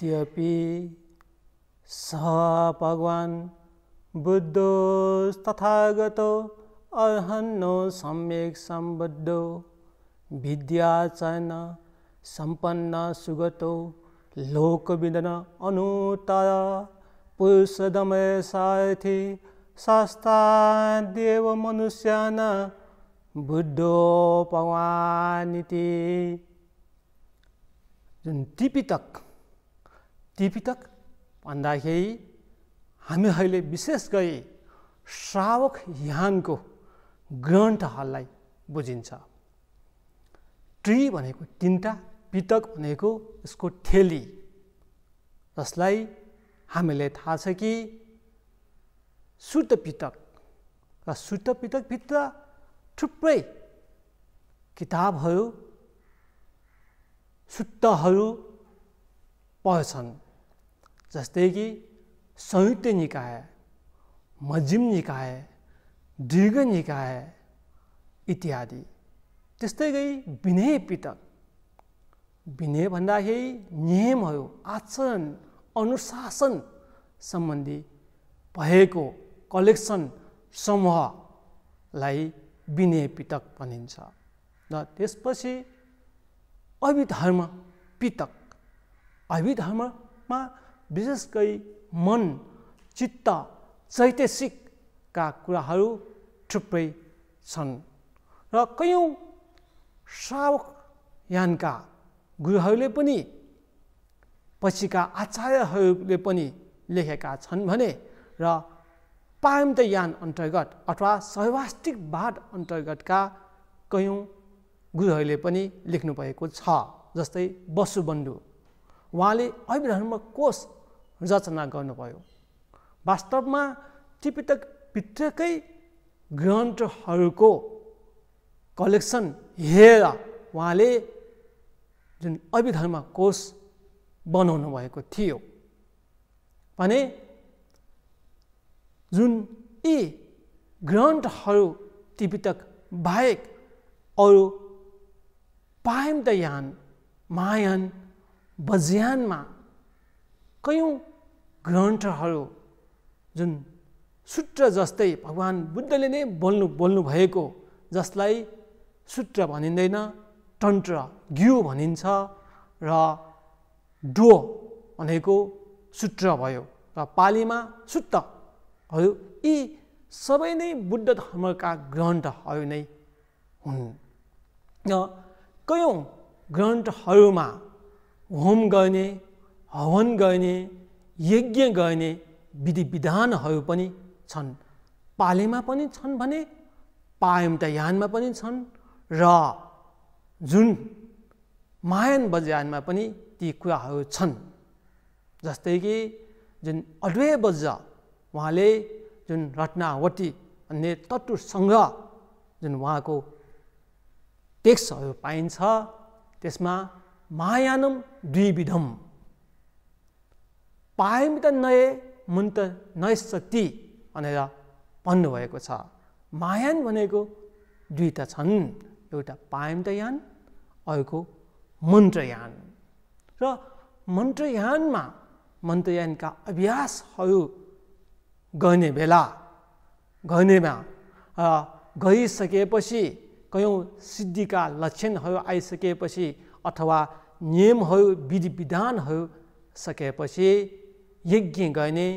इत्यपि स भगवान् बुद्धो तथागतो अर्हन्नो सम्यक् सम्बुद्धो विद्याचयन सम्पन्न सुगतो लोकविदन अनुतार पुरुषदमय सास्ता देव मनुष्यान बुद्धो पवानिति जुन त्रिपितक त्रिपिटक भन्दाखेरि हामी अहिले विशेष गरी श्रावक यानको ग्रन्थहरूलाई बुझिन्छ ट्री भनेको तिनवटा पितक भनेको यसको ठेली जसलाई हामीले थाहा छ कि शुद्ध पितक र शुद्ध पितकभित्र थुप्रै किताबहरू सुत्तहरू पढ्छन् जस्तै कि संयुक्त निकाय मजिम निकाय दीर्घ निकाय इत्यादि त्यस्तै गरी विनय पितक विनय भन्दाखेरि नियमहरू आचरण अनुशासन सम्बन्धी भएको कलेक्सन समूहलाई विनय पितक भनिन्छ र त्यसपछि अभिधर्म पितक अभिधर्ममा विशेष गरी मन चित्त चैतसिकका कुराहरू थुप्रै छन् र कयौँ श्रावकयानका गुरुहरूले पनि पछिका आचार्यहरूले पनि लेखेका छन् भने र यान अन्तर्गत अथवा बाद अन्तर्गतका कयौँ गुरुहरूले पनि लेख्नुभएको छ जस्तै वसुबन्धु उहाँले अभिधर्म कोष रचना गर्नुभयो वास्तवमा भित्रकै ग्रन्थहरूको कलेक्सन हेरेर उहाँले जुन अभिधर्म कोष बनाउनु भएको थियो भने जुन यी ग्रन्थहरू टिपिटक बाहेक अरू यान मायन बज्यानमा कयौँ ग्रन्थहरू जुन सूत्र जस्तै भगवान् बुद्धले नै बोल्नु बोल्नु भएको जसलाई सूत्र भनिँदैन तन्त्र ग्यु भनिन्छ र डो भनेको सूत्र भयो र पालीमा सुत्तहरू यी सबै नै बुद्ध धर्मका ग्रन्थहरू नै हुन् र कयौँ ग्रन्थहरूमा होम गर्ने हवन गर्ने यज्ञ गर्ने विधि विधानहरू पनि छन् पालेमा पनि छन् भने यानमा पनि छन् र जुन मायन बजानमा पनि ती कुराहरू छन् जस्तै कि जुन अड्वे बज उहाँले जुन रत्नावटी अन्य तत्त्वसँग जुन उहाँको टेक्स्टहरू पाइन्छ त्यसमा मायानम द्विविधम पाएमित नए मुन्त शक्ति भनेर भन्नुभएको छ मायान भनेको दुईवटा छन् एउटा तयान अर्को मन्त्रयान र मन्त्रयानमा मन्त्रयानका अभ्यासहरू गर्ने बेला गर्नेमा गरिसकेपछि कयौँ सिद्धिका लक्षणहरू आइसकेपछि अथवा नियमहरू विधि विधानहरू सकेपछि यज्ञ गर्ने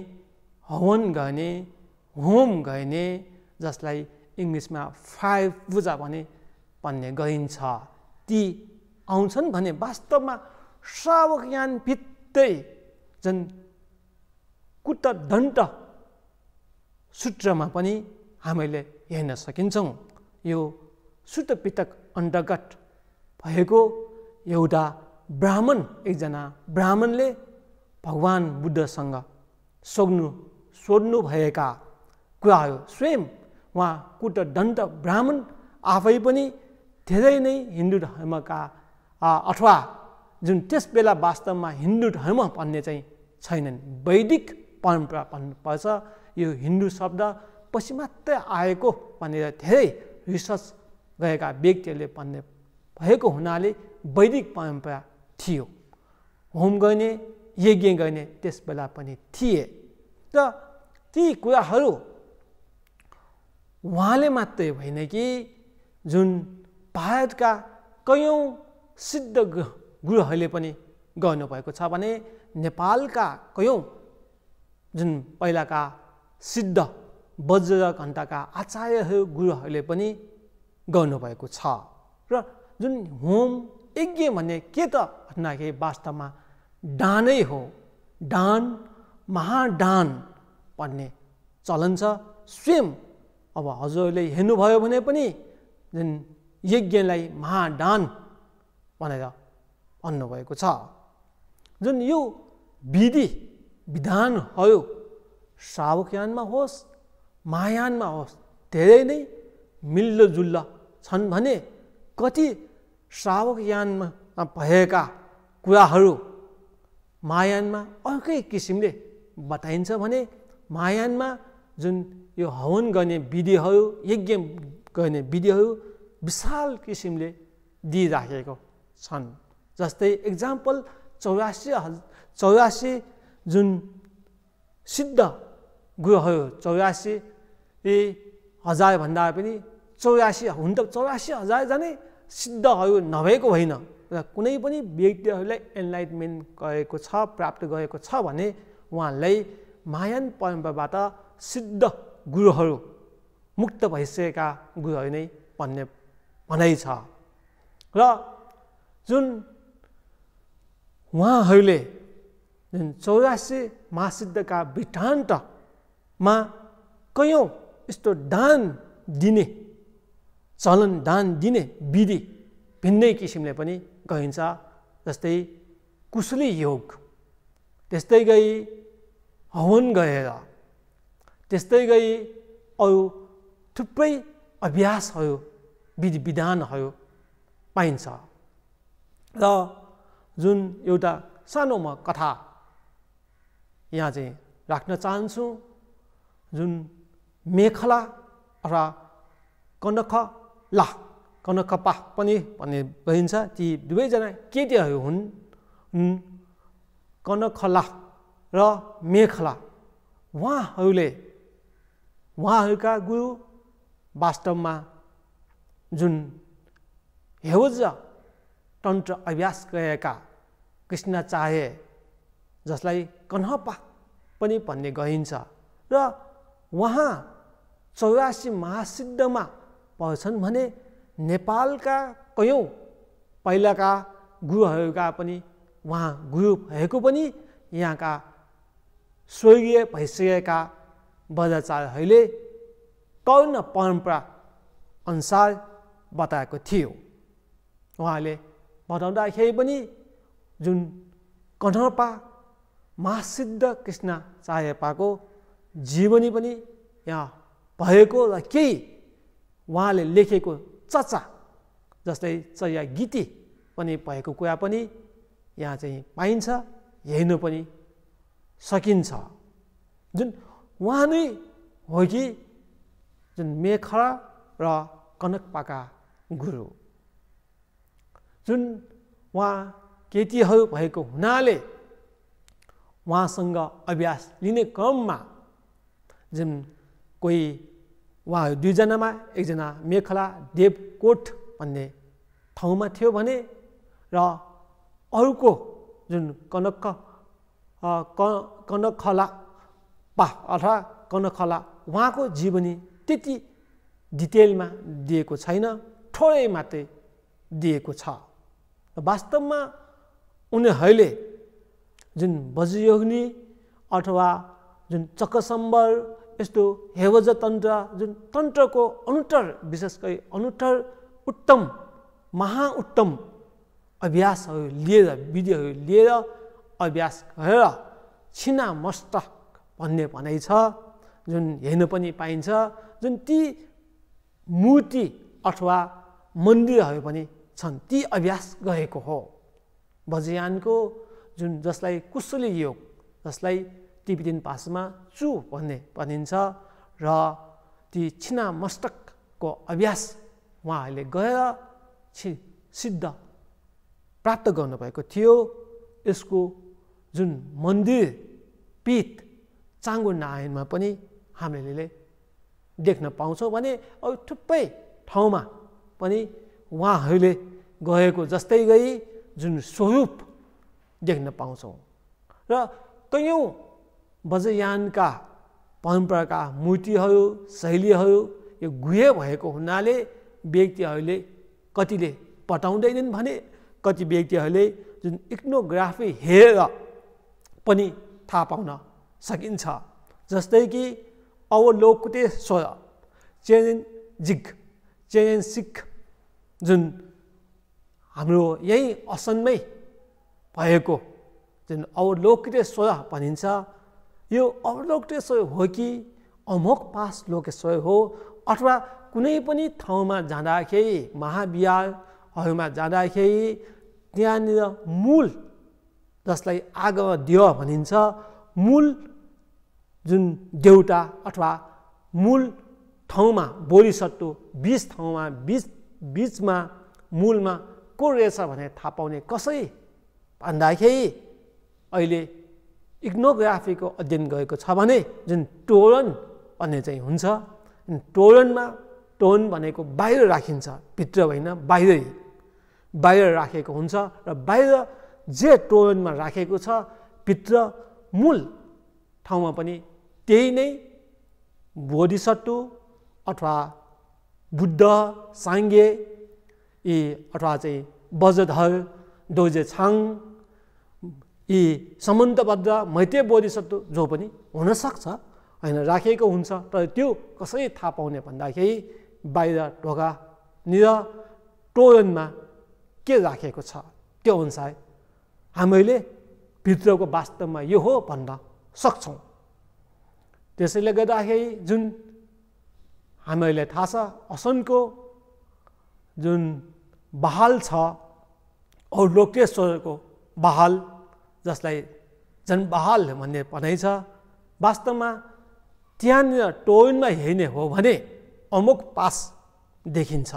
हवन गर्ने होम गर्ने जसलाई इङ्ग्लिसमा फाइभ पूजा भने भन्ने गरिन्छ ती आउँछन् भने वास्तवमा श्रावक ज्ञान भित्तै जुन कुटदण्ड सूत्रमा पनि हामीले हेर्न सकिन्छौँ यो सुतपितक अन्तर्गत भएको एउटा ब्राह्मण एकजना ब्राह्मणले भगवान् बुद्धसँग सोध्नु सोध्नुभएका कुरा हो स्वयं उहाँ कुटदन्त ब्राह्मण आफै पनि धेरै नै हिन्दू धर्मका अथवा जुन त्यस बेला वास्तवमा हिन्दू धर्म भन्ने चाहिँ छैनन् वैदिक परम्परा भन्नुपर्छ यो हिन्दू शब्द पछि मात्रै आएको भनेर धेरै रिसर्च गरेका व्यक्तिहरूले भन्ने भएको हुनाले वैदिक परम्परा थियो होम गर्ने यज्ञ गर्ने त्यस बेला पनि थिए र ती कुराहरू उहाँले मात्रै होइन कि जुन भारतका कयौँ सिद्ध गुरुहरूले पनि गर्नुभएको छ भने नेपालका कयौँ जुन पहिलाका सिद्ध वज्र घण्टाका आचार्यहरू गुरुहरूले पनि गर्नुभएको छ र जुन होम यज्ञ भन्ने के त भन्दाखेरि वास्तवमा डानै हो डान महाडान भन्ने चलन छ स्वयं अब हजुरहरूले हेर्नुभयो भने पनि जुन यज्ञलाई महाडान भनेर भन्नुभएको छ जुन यो विधि विधानहरू श्रावकयानमा होस् महायानमा होस् धेरै नै मिल्लोजुल्ल छन् भने कति श्रावकयानमा भएका कुराहरू मायानमा अर्कै किसिमले बताइन्छ भने मायानमा जुन यो हवन गर्ने विधिहरू यज्ञ गर्ने विधिहरू विशाल किसिमले दिइराखेको छन् जस्तै एक्जाम्पल चौरासी चौरासी जुन सिद्ध गुरुहरू चौरासी हजारभन्दा पनि चौरासी हुन त चौरासी हजार जाने सिद्धहरू नभएको होइन र कुनै पनि व्यक्तिहरूलाई एनलाइटमेन्ट गरेको छ प्राप्त गरेको छ भने उहाँलाई मायान परम्पराबाट सिद्ध गुरुहरू मुक्त भइसकेका गुरुहरू नै भन्ने भनाइ छ र जुन उहाँहरूले जुन चौरासी महासिद्धका वृत्तान्तमा कयौँ यस्तो दान दिने चलन दान दिने विधि भिन्नै किसिमले पनि गइन्छ जस्तै कुशली योग त्यस्तै गई हवन गएर त्यस्तै गरी अरू थुप्रै अभ्यासहरू विधि विधानहरू पाइन्छ र जुन एउटा सानो म कथा यहाँ चाहिँ राख्न चाहन्छु जुन मेखला र ला कनकपा पनि भन्ने भनिन्छ ती दुवैजना केटीहरू हुन् कनखला र मेखला उहाँहरूले उहाँहरूका गुरु वास्तवमा जुन हेवज तन्त्र अभ्यास गरेका चाहे, जसलाई कन्हपा पनि भन्ने गरिन्छ र उहाँ चौरासी महासिद्धमा पर्छन् भने नेपालका कयौँ पहिलाका गुरुहरूका पनि उहाँ गुरु भएको पनि यहाँका स्वर्गीय भइसकेका बजाचार्यहरूले कर्ण परम्परा अनुसार बताएको थियो उहाँले बताउँदाखेरि पनि जुन कन्हपा महासिद्ध चायपाको जीवनी पनि यहाँ भएको र केही उहाँले लेखेको चचा जस्तै चया गीति पनि भएको कुरा पनि यहाँ चाहिँ पाइन्छ हेर्नु पनि सकिन्छ जुन उहाँ नै हो कि जुन मेखरा र कनकपाका गुरु जुन उहाँ केटीहरू भएको हुनाले उहाँसँग अभ्यास लिने क्रममा जुन कोही उहाँहरू दुईजनामा एकजना मेखला देवकोट भन्ने ठाउँमा थियो भने र अरूको जुन कनक क कनखला पा अथवा कनखला उहाँको जीवनी त्यति डिटेलमा दिएको छैन थोरै मात्रै दिएको छ वास्तवमा उनीहरूले जुन बजयोग्नी अथवा जुन चक्कसम्बर यस्तो हेवज तन्त्र जुन तन्त्रको अनुत्तर विशेष गरी अनुटर उत्तम महाउत्तम अभ्यासहरू लिएर विधिहरू लिएर अभ्यास गरेर छिना मस्तक भन्ने भनाइ छ जुन हेर्न पनि पाइन्छ जुन ती मूर्ति अथवा मन्दिरहरू पनि छन् ती अभ्यास गरेको हो बजयानको जुन जसलाई कुशली योग जसलाई तिब्बतिन पासमा चु भन्ने भनिन्छ र ती छिना मस्तकको अभ्यास उहाँहरूले गएर छि सिद्ध प्राप्त गर्नुभएको थियो यसको जुन मन्दिर पीत चाङ्गो नारायणमा पनि हामीले देख्न पाउँछौँ भने अरू थुप्रै ठाउँमा पनि उहाँहरूले गएको जस्तै गई जुन स्वरूप देख्न पाउँछौँ र कैयौँ बजयानका परम्पराका मूर्तिहरू शैलीहरू यो गुहे भएको हुनाले व्यक्तिहरूले कतिले पटाउँदैनन् भने कति व्यक्तिहरूले जुन इक्नोग्राफी हेरेर पनि थाहा पाउन सकिन्छ जस्तै कि अवलोकटेश्वर चेन जिग चेन सिख जुन हाम्रो यहीँ असनमै भएको जुन अवलोकटेश्वर भनिन्छ यो अवलोकटे सोय हो कि अमोक पास लोके सोय हो अथवा कुनै पनि ठाउँमा जाँदाखेरि महाविहारहरूमा जाँदाखेरि त्यहाँनिर मूल जसलाई आगम देव भनिन्छ मूल जुन देउटा अथवा मूल ठाउँमा बोलीसत्तो बिच ठाउँमा बिच बिचमा मूलमा को रहेछ भने थाहा पाउने कसै भन्दाखेरि अहिले इग्नोग्राफीको अध्ययन गरेको छ भने जुन टोरन भन्ने चाहिँ हुन्छ टोरनमा टोन भनेको बाहिर राखिन्छ भित्र होइन बाहिरै बाहिर राखेको हुन्छ र बाहिर जे टोरनमा राखेको छ भित्र मूल ठाउँमा पनि त्यही नै बोधिसत्व अथवा बुद्ध साङ्गे यी अथवा चाहिँ बजधर दोजे छाङ यी सम्बन्धबद्ध मैत्रीय बोधिसत्व जो पनि हुनसक्छ होइन राखिएको हुन्छ तर त्यो कसरी थाहा पाउने भन्दाखेरि बाहिर ढोका निर टोरनमा के राखेको छ त्यो अनुसार हामीले भित्रको वास्तवमा यो हो भन्न सक्छौँ त्यसैले गर्दाखेरि जुन हामीहरूलाई थाहा छ असनको जुन बहाल छ औ लोकेश्वरको बहाल जसलाई जनबहाल भन्ने भनाइ छ वास्तवमा त्यहाँनिर टोइनमा हेर्ने हो भने अमुक पास देखिन्छ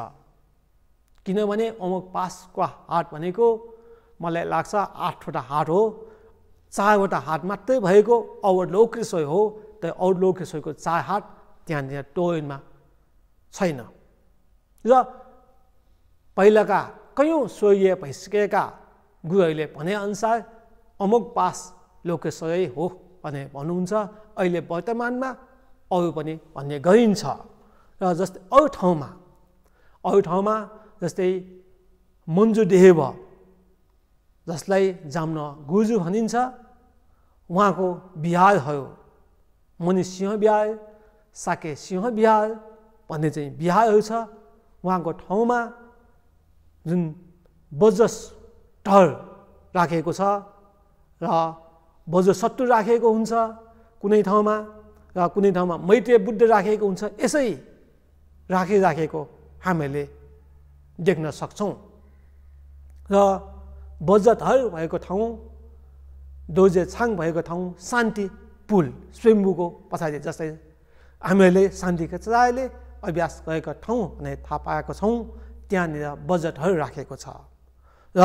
किनभने अमुक पासको हाट भनेको मलाई लाग्छ आठवटा हाट हो चारवटा हाट मात्रै भएको औरलोकेश्वर हो त तर औरलोकेश्वरको चार हाट त्यहाँनिर टोइनमा छैन र पहिलाका कयौँ स्वर्गीय भइसकेका गुरुहरूले भनेअनुसार अमुक पास लोकेश्वरै हो भने भन्नुहुन्छ अहिले वर्तमानमा अरू पनि भन्ने गरिन्छ र जस्तै अरू ठाउँमा अरू ठाउँमा जस्तै मन्जुदेव जसलाई जाम्न गुजु भनिन्छ उहाँको बिहारहरू मुनि सिंह बिहार साके सिंह बिहार भन्ने चाहिँ बिहारहरू छ उहाँको ठाउँमा जुन बजस टहर राखेको छ र बजो सट्टु राखेको हुन्छ कुनै ठाउँमा र कुनै ठाउँमा मैत्रीय बुद्ध राखेको हुन्छ यसै राखिराखेको हामीले देख्न सक्छौँ र बजतहर भएको ठाउँ दोजे छाङ भएको ठाउँ शान्ति पुल स्वयम्बुको पछाडि जस्तै हामीहरूले शान्तिको चराले अभ्यास गरेको ठाउँ भने थाहा पाएको छौँ त्यहाँनिर बजटहरू राखेको छ र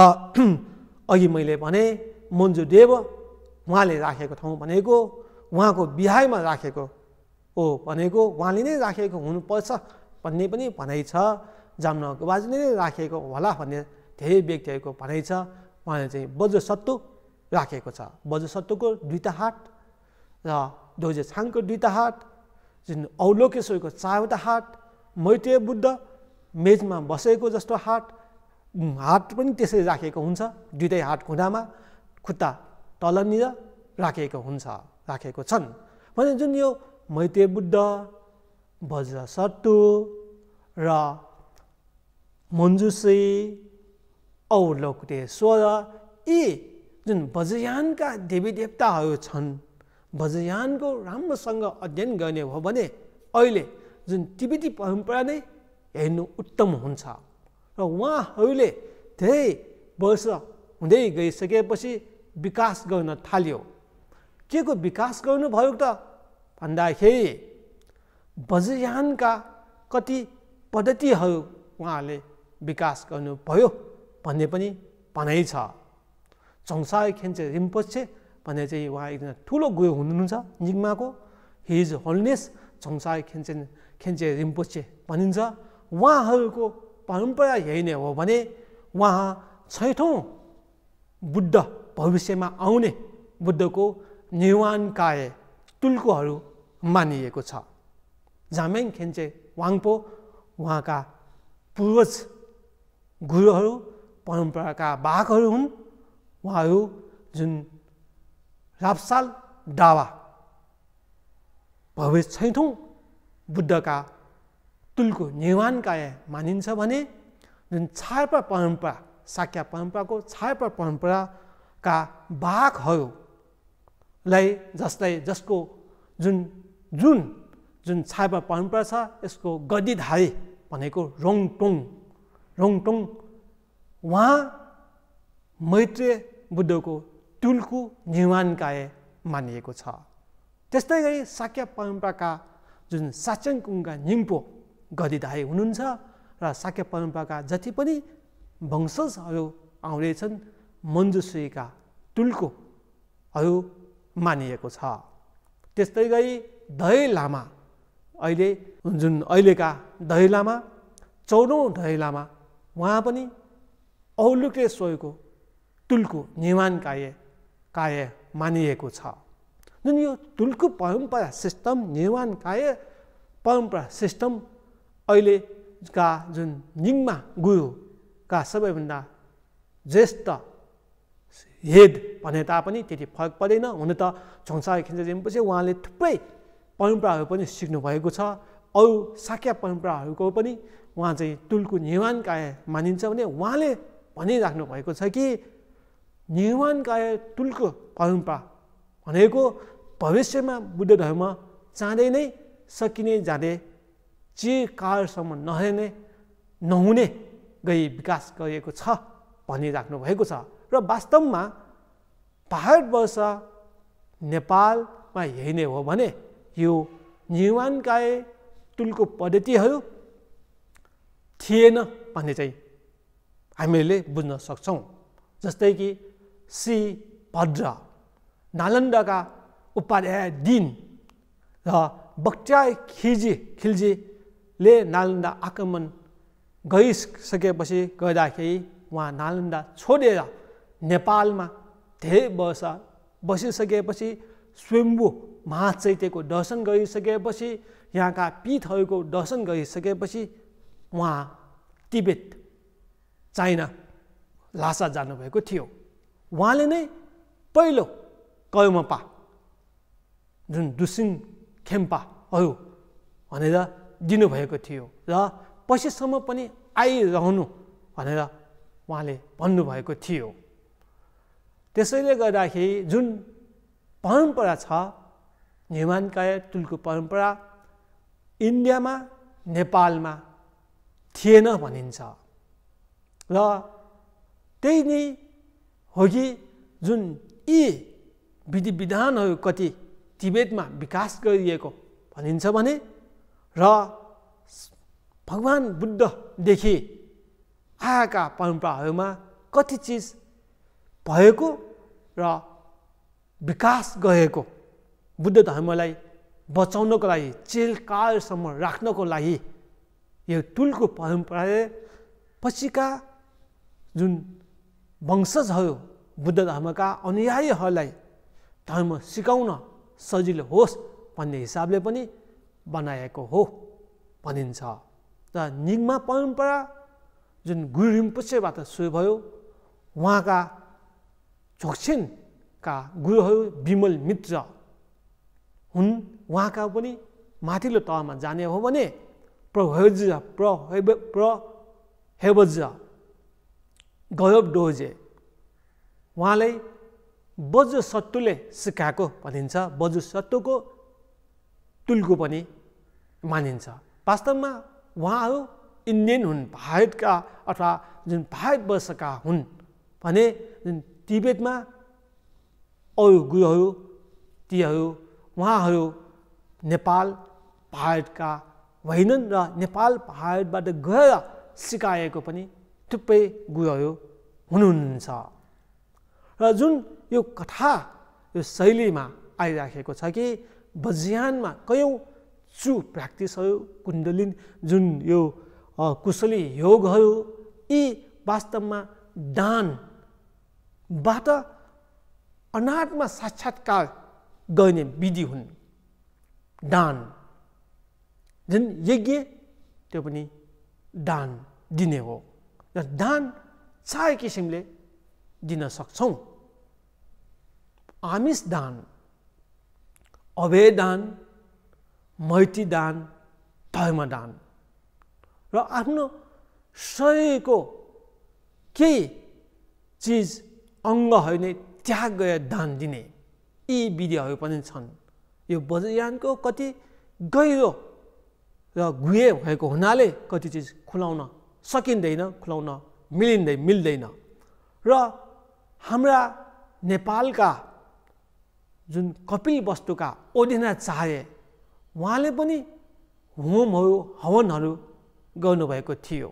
अघि मैले भने मन्जु देव उहाँले राखेको ठाउँ भनेको उहाँको बिहाइमा राखेको हो भनेको उहाँले नै राखेको हुनुपर्छ भन्ने पनि भनाइ छ जामनगरको बाजुले नै राखेको होला भन्ने धेरै व्यक्तिहरूको भनाइ छ उहाँले चाहिँ बज्रसत्तु राखेको छ बज्रसत्तुको दुईवटा हाट र दोजे छाङको दुईवटा हाट जुन औलोकेश्वरको चारवटा हाट मैत्रेय बुद्ध मेजमा बसेको जस्तो हाट हाट पनि त्यसरी राखेको हुन्छ दुइटै हाट खुँदामा खुट्टा तलनिर राखेको हुन्छ राखेको छन् भने जुन यो मैते बुद्ध वज्र सत्तु र मन्जुश्री औ लोकटेश्वर यी जुन बज्रयानका देवी देवताहरू छन् बजयानको राम्रोसँग अध्ययन गर्ने हो भने अहिले जुन तिब्बती परम्परा नै हेर्नु उत्तम हुन्छ र उहाँहरूले धेरै वर्ष हुँदै गइसकेपछि विकास गर्न थाल्यो के को विकास गर्नुभयो त भन्दाखेरि बजयानका कति पद्धतिहरू उहाँले विकास गर्नुभयो भन्ने पनि भनाइ छ चौसा खेन्चे रिम्पोछे भन्ने चाहिँ उहाँ एकजना ठुलो गुरु हुनुहुन्छ निगमाको हिज होलनेस चौसार खेन्चे खेन्चे रिम्पोछे भनिन्छ उहाँहरूको परम्परा यही नै हो भने उहाँ छैठौँ बुद्ध भविष्यमा आउने बुद्धको निर्वाणकाय काय मानिएको छ जामेङ खेन्चे वाङपो उहाँका पूर्वज गुरुहरू परम्पराका बाघहरू हुन् उहाँहरू जुन राप्साल दावा भव्य छैठौँ बुद्धका तुलको निर्वाणकाय मानिन्छ भने जुन छार्पा परम्परा साक्या परम्पराको छायापर परम्पराका बाघहरूलाई जसलाई जसको जुन जुन जुन छायापर परम्परा छ यसको गद्दीधारी भनेको रोङटोङ रोङटोङ उहाँ मैत्रेय बुद्धको टुल्कु निर्माणकाय मानिएको छ त्यस्तै गरी साक्य परम्पराका जुन साच्याङकुङका निम्पो गदिधारी हुनुहुन्छ र साक्य परम्पराका जति पनि वंशजहरू आउँदैछन् मन्जुश्रीका टुल्कोहरू मानिएको छ त्यस्तै गरी दही लामा अहिले जुन अहिलेका दही लामा चौधौँ दही लामा उहाँ पनि औलुके सोएको तुल्कु निर्माण कार्य कार्य मानिएको छ जुन यो तुल्कु परम्परा सिस्टम निर्माण कार्य परम्परा सिस्टम अहिलेका जुन निङ्मा गुरु का सबैभन्दा ज्येष्ठ हेड भने तापनि त्यति फरक पर्दैन हुन त झौँसा खिन्जेपछि उहाँले थुप्रै परम्पराहरू पनि सिक्नुभएको छ अरू साख्या परम्पराहरूको पनि उहाँ चाहिँ तुलको निर्माण मानिन्छ भने उहाँले भनिराख्नु भएको छ कि निर्माण तुलको परम्परा भनेको भविष्यमा बुद्ध धर्म चाँडै नै सकिने जाँदै चिरकालसम्म नहेर्ने नहुने गई विकास गरिएको छ भनिराख्नु भएको छ र वास्तवमा भारतवर्ष नेपालमा यही नै हो भने यो निर्माणकाय टुलको पद्धतिहरू थिएन भन्ने चाहिँ हामीले बुझ्न सक्छौँ जस्तै कि श्री भद्र नालन्दाका उपाध्याय दिन र बक्ट्या खिजी खिल्जीले नालन्दा आक्रमण गइसकेपछि गर्दाखेरि उहाँ नालन्दा छोडेर नेपालमा धेरै वर्ष बसिसकेपछि स्वयम्भू महाचैत्यको दर्शन गरिसकेपछि यहाँका पीठहरूको दर्शन गरिसकेपछि उहाँ तिब्बत चाइना लासा जानुभएको थियो उहाँले नै पहिलो कर्मपा जुन दुसिङ खेम्पाहरू भनेर दिनुभएको थियो र पछिसम्म पनि आइरहनु भनेर उहाँले भन्नुभएको थियो त्यसैले गर्दाखेरि जुन परम्परा छ निर्माणकाय तुलको परम्परा इन्डियामा नेपालमा थिएन भनिन्छ र त्यही नै हो कि जुन यी विधि विधानहरू कति तिब्बतमा विकास गरिएको भनिन्छ भने र भगवान् बुद्धदेखि आएका परम्पराहरूमा कति चिज भएको र विकास गएको बुद्ध धर्मलाई बचाउनको लागि चेलकालसम्म राख्नको लागि यो टुलको परम्पराले पछिका जुन वंशजहरू बुद्ध धर्मका अनुयायीहरूलाई धर्म सिकाउन सजिलो होस् भन्ने हिसाबले पनि बनाएको हो भनिन्छ र निगमा परम्परा जुन गुरु रिम्पोसेबाट सुरु भयो उहाँका झोक्सेनका गुरुहरू विमल मित्र हुन् उहाँका पनि माथिल्लो तहमा जाने हो भने प्रहज प्र हेबज गौरव डोजे उहाँलाई बज सत्तुले सिकाएको भनिन्छ बजु सत्तुको तुलको पनि मानिन्छ वास्तवमा उहाँहरू इन्डियन हुन् भारतका अथवा जुन भारतवर्षका हुन् भने जुन तिब्बतमा अरू गुरुहरू तीहरू उहाँहरू नेपाल भारतका होइनन् र नेपाल भारतबाट गएर सिकाएको पनि थुप्रै गुरुहरू हुनुहुन्छ र जुन यो कथा यो शैलीमा आइराखेको छ कि बज्यानमा कयौँ ट्रु हो कुण्डलिन जुन यो कुशली हो यी वास्तवमा दानबाट अनाथमा साक्षात्कार गर्ने विधि हुन् दान जुन यज्ञ त्यो पनि दान दिने हो र दान चाहे किसिमले दिन सक्छौँ आमिष दान अभेदान मैती दान र आफ्नो शरीरको केही चिज अङ्ग होइन त्याग गरेर दान दिने यी विधिहरू पनि छन् यो बजयानको कति गहिरो र गुहे भएको हुनाले कति चिज खुलाउन सकिँदैन खुलाउन मिलिँदै मिल्दैन र हाम्रा नेपालका जुन कपिल वस्तुका ओडिना उहाँले पनि होमहरू हवनहरू गर्नुभएको थियो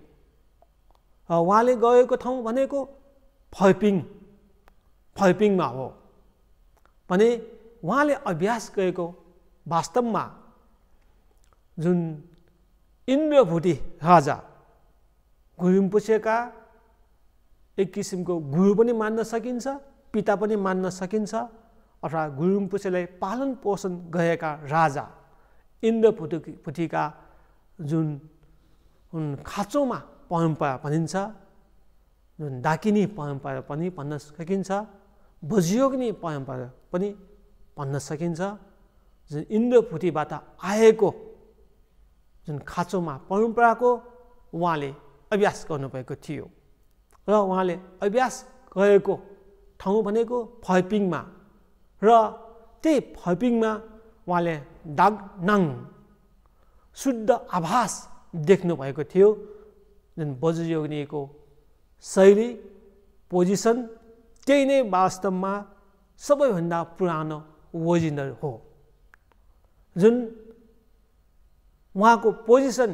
उहाँले गएको ठाउँ भनेको फर्पिङ फर्पिङमा हो भने उहाँले अभ्यास गरेको वास्तवमा जुन इन्द्रभुटी राजा गुरुम्पुसेका एक किसिमको गुरु पनि मान्न सकिन्छ पिता पनि मान्न सकिन्छ अथवा गुरुम्पुसेलाई पालन पोषण गरेका राजा इन्द्र जुन उन खाँचोमा परम्परा भनिन्छ जुन दाकिनी परम्परा पनि भन्न सकिन्छ भोजयोग्ने परम्परा पनि भन्न सकिन्छ जुन इन्द्रपुथीबाट आएको जुन खाँचोमा परम्पराको उहाँले अभ्यास गर्नुभएको थियो र उहाँले अभ्यास गरेको ठाउँ भनेको फर्पिङमा र त्यही फर्पिङमा उहाँले दागनाङ शुद्ध आभास देख्नुभएको थियो जुन बजुयोगनीको शैली पोजिसन त्यही नै वास्तवमा सबैभन्दा पुरानो ओरिजिनल हो जुन उहाँको पोजिसन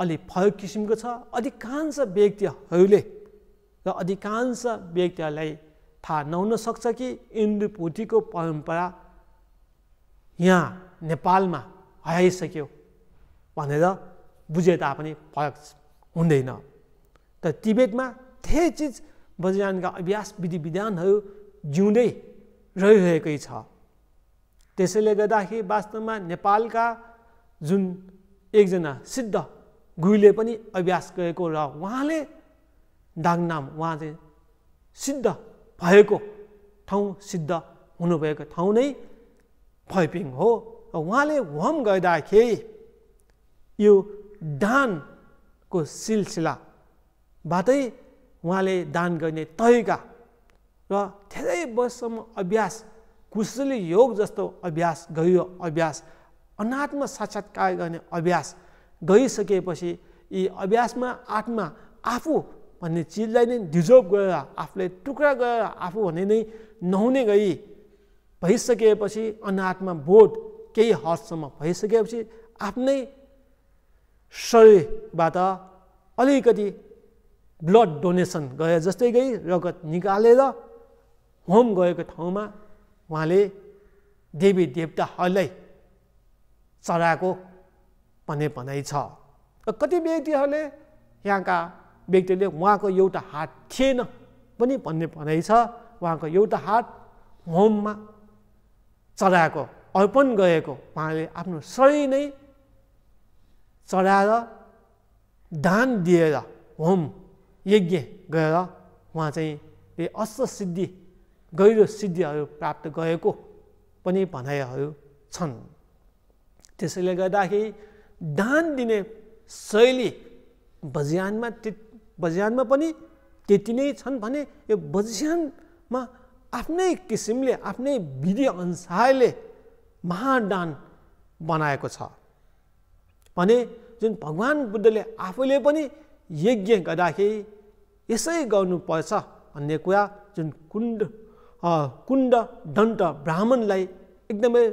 अलि फरक किसिमको छ अधिकांश व्यक्तिहरूले र अधिकांश व्यक्तिहरूलाई थाहा नहुन सक्छ कि इन्दुपोटीको परम्परा यहाँ नेपालमा हराइसक्यो भनेर बुझे तापनि फरक हुँदैन तर तिब्बतमा धेरै चिज बजारका अभ्यास विधि विधानहरू जिउँदै रहिरहेकै छ त्यसैले गर्दाखेरि वास्तवमा नेपालका जुन एकजना सिद्ध गुरुले पनि अभ्यास गरेको र उहाँले दाङनाम उहाँ चाहिँ सिद्ध भएको ठाउँ सिद्ध हुनुभएको ठाउँ नै फैपिङ हो उहाँले होम गर्दाखेरि यो दानको सिलसिलाबाटै उहाँले दान गर्ने तरिका र धेरै वर्षसम्म अभ्यास कुशली योग जस्तो अभ्यास गरियो अभ्यास अनात्म साक्षात्कार गर्ने अभ्यास गरिसकेपछि यी अभ्यासमा आत्मा आफू भन्ने चिजलाई नै डिजर्भ गरेर आफूलाई टुक्रा गरेर आफू भने नै नहुने गरी भइसकेपछि अनात्मा बोध केही हदसम्म भइसकेपछि आफ्नै शरीरबाट अलिकति ब्लड डोनेसन गए जस्तै गई रगत निकालेर होम गएको ठाउँमा उहाँले देवी देवताहरूलाई चराएको भन्ने भनाइ छ र कति व्यक्तिहरूले यहाँका व्यक्तिले उहाँको एउटा हात थिएन पनि भन्ने भनाइ छ उहाँको एउटा हात होममा चराएको अर्पण गरेको उहाँले आफ्नो शरीर नै चढाएर दान दिएर होम यज्ञ गरेर उहाँ चाहिँ अस्त्र अश्व सिद्धि गहिरो सिद्धिहरू प्राप्त गरेको पनि भनाइहरू छन् त्यसैले गर्दाखेरि दान दिने शैली बजियानमा त्य पनि त्यति नै छन् भने यो बजियानमा आफ्नै किसिमले आफ्नै विधि अनुसारले महादान बनाएको छ भने जुन भगवान् बुद्धले आफूले पनि यज्ञ गर्दाखेरि यसै गर्नुपर्छ भन्ने कुरा जुन कुण्ड कुण्ड दण्ड ब्राह्मणलाई एकदमै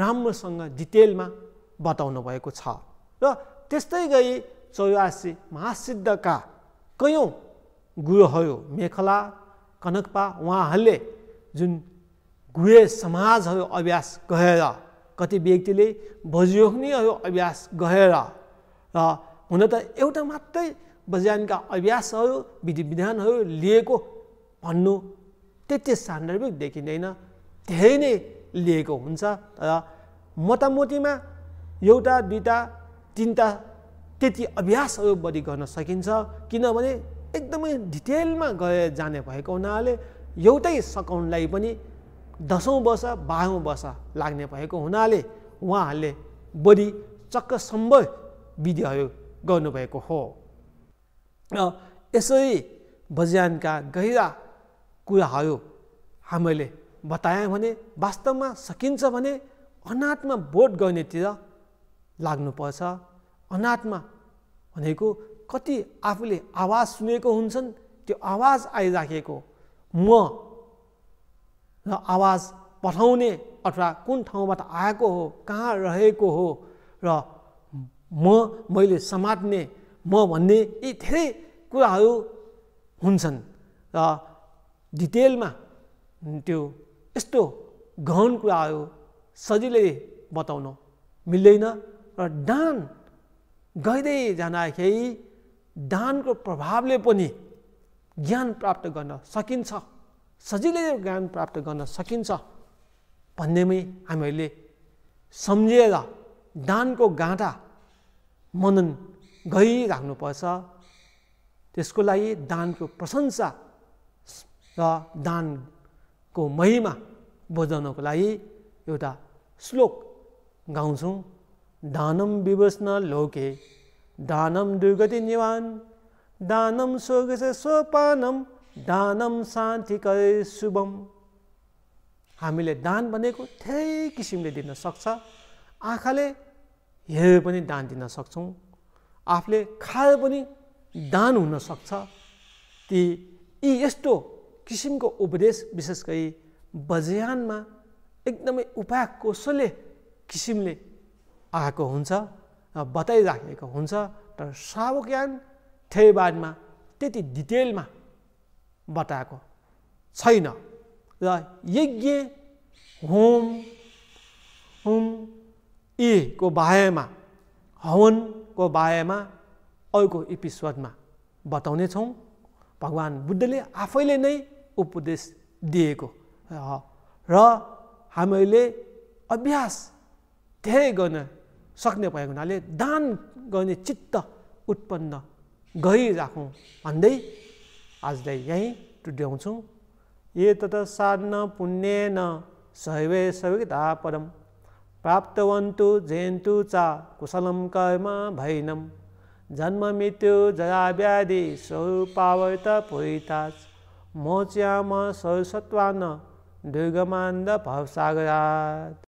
राम्रोसँग डिटेलमा बताउनु भएको छ र त्यस्तै गरी चौरासी महासिद्धका कयौँ गुरुहरू मेखला कनकपा उहाँहरूले जुन गुहे समाजहरू अभ्यास गरेर कति व्यक्तिले बज्योग्नेहरू अभ्यास गरेर र हुन त एउटा मात्रै बजानका अभ्यासहरू विधि विधानहरू लिएको भन्नु त्यति सान्दर्भिक देखिँदैन धेरै नै लिएको हुन्छ र मोटामोटीमा एउटा दुईवटा तिनवटा त्यति अभ्यासहरू बढी गर्न सकिन्छ किनभने एकदमै डिटेलमा गएर जाने भएको हुनाले एउटै सकाउनलाई पनि दसौँ वर्ष बाह्रौँ वर्ष लाग्ने भएको हुनाले उहाँहरूले बढी सम्भव विधिहरू गर्नुभएको हो र यसरी बज्यानका गहिरा कुराहरू हामीले बतायौँ भने वास्तवमा सकिन्छ भने अनाथमा भोट गर्नेतिर लाग्नुपर्छ अनाथमा भनेको कति आफूले आवाज सुनेको हुन्छन् त्यो आवाज आइराखेको म र आवाज पठाउने अथवा कुन ठाउँबाट आएको हो कहाँ रहेको हो र म मैले समात्ने म भन्ने यी धेरै कुराहरू हुन्छन् र डिटेलमा त्यो यस्तो गहन कुराहरू सजिलै बताउन मिल्दैन र दान गर्दै जाँदाखेरि दानको प्रभावले पनि ज्ञान प्राप्त गर्न सकिन्छ सजिलै ज्ञान प्राप्त गर्न सकिन्छ भन्नेमै हामीहरूले सम्झिएर दानको गाँटा मनन गरिराख्नुपर्छ त्यसको लागि दानको प्रशंसा र दानको महिमा बुझाउनको लागि एउटा श्लोक गाउँछौँ दानम विवस्न लोके दानम दुर्गति निवान दानम स्वर्ग सोपानम दानम शान्तिकै शुभम हामीले दान भनेको धेरै किसिमले दिन सक्छ आँखाले हेरेर पनि दान दिन सक्छौँ आफूले खाएर पनि दान हुनसक्छ ती यी यस्तो किसिमको उपदेश विशेष गरी बजयानमा एकदमै उपाय कसले किसिमले आएको हुन्छ र बताइराखेको हुन्छ तर ज्ञान थेबारमा त्यति डिटेलमा बताएको छैन र यज्ञ होम हुम को बाहेमा हवनको बाहेमा अर्को एपिसोडमा बताउनेछौँ भगवान् बुद्धले आफैले नै उपदेश दिएको र हामीले अभ्यास धेरै गर्न सक्ने भएको हुनाले दान गर्ने चित्त उत्पन्न गरिराखौँ भन्दै आजलाई यहीँ टुट्याउँछौँ ए तत साधन पुण्येन सहवे सविता परम प्राप्तवन्तु जयन्तु चा कुशलम कर्म भैनम जन्म मृत्यु जया व्याधि स्वरूपावत मोच्याम सरस्वत्वान दुर्गमान्द भवसागरात